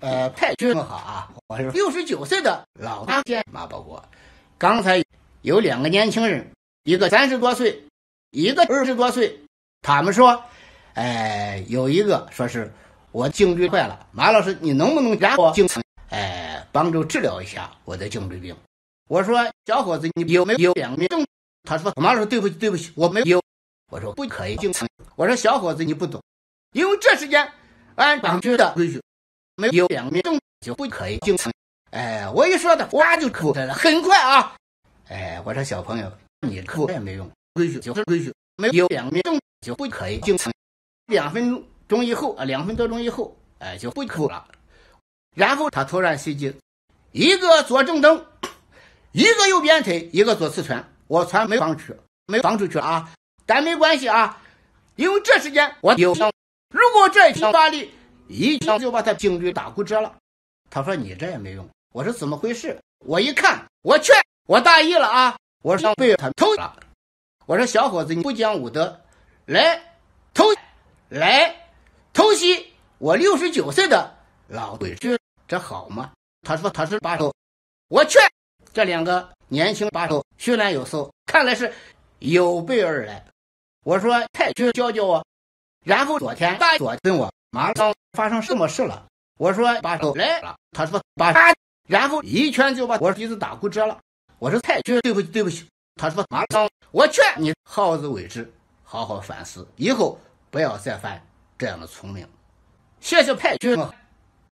呃，派军好啊！我是六十九岁的老当家马保国。刚才有两个年轻人，一个三十多岁，一个二十多岁。他们说，呃，有一个说是我颈椎坏了，马老师，你能不能加我经常，呃，帮助治疗一下我的颈椎病？我说，小伙子，你有没有两个面？他说，马老师，对不起，对不起，我没有。我说，不可以经常。我说，小伙子，你不懂，因为这时间按党区的规矩。没有两面正就不可以进层。哎，我一说他哇就哭了，很快啊。哎，我说小朋友，你哭也没用，规矩就是规矩。没有两面正就不可以进层。两分钟钟以后啊，两分多钟以后，哎就不哭了。然后他突然袭击，一个左正蹬，一个右边腿，一个左刺拳。我拳没防住，没防出去啊，但没关系啊，因为这时间我有伤。如果这一枪发力。一枪就把他颈椎打骨折了。他说：“你这也没用。”我说：“怎么回事？”我一看，我去，我大意了啊！我上被他偷了。我说：“小伙子，你不讲武德，来偷，来偷袭我六十九岁的老鬼这这好吗？”他说：“他是把手。”我去，这两个年轻把手训练有素，看来是有备而来。我说：“太君教教我。”然后昨天大佐问我。马上发生什么事了？我说把手来了，他说把，然后一拳就把我鼻子打骨折了。我说太君，对不起对不起。他说马上，我劝你好自为之，好好反思，以后不要再犯这样的聪明，谢谢太君